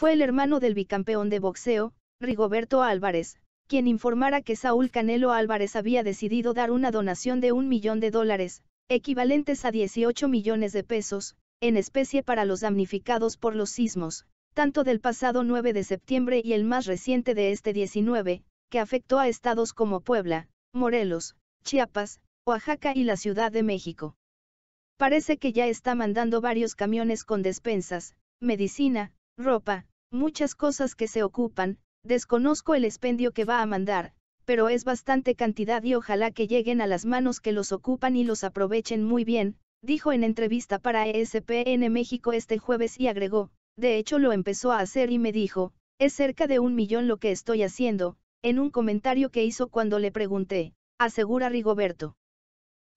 Fue el hermano del bicampeón de boxeo, Rigoberto Álvarez, quien informara que Saúl Canelo Álvarez había decidido dar una donación de un millón de dólares, equivalentes a 18 millones de pesos, en especie para los damnificados por los sismos, tanto del pasado 9 de septiembre y el más reciente de este 19, que afectó a estados como Puebla, Morelos, Chiapas, Oaxaca y la Ciudad de México. Parece que ya está mandando varios camiones con despensas, medicina, ropa, muchas cosas que se ocupan, desconozco el expendio que va a mandar, pero es bastante cantidad y ojalá que lleguen a las manos que los ocupan y los aprovechen muy bien, dijo en entrevista para ESPN México este jueves y agregó, de hecho lo empezó a hacer y me dijo, es cerca de un millón lo que estoy haciendo, en un comentario que hizo cuando le pregunté, asegura Rigoberto.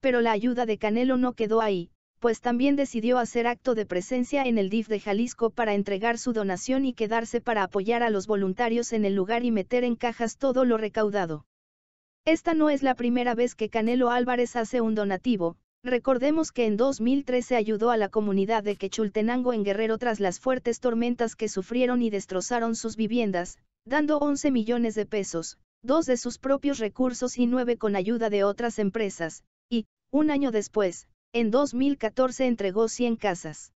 Pero la ayuda de Canelo no quedó ahí, pues también decidió hacer acto de presencia en el DIF de Jalisco para entregar su donación y quedarse para apoyar a los voluntarios en el lugar y meter en cajas todo lo recaudado. Esta no es la primera vez que Canelo Álvarez hace un donativo, recordemos que en 2013 ayudó a la comunidad de Quechultenango en Guerrero tras las fuertes tormentas que sufrieron y destrozaron sus viviendas, dando 11 millones de pesos, dos de sus propios recursos y nueve con ayuda de otras empresas, y, un año después, en 2014 entregó 100 casas.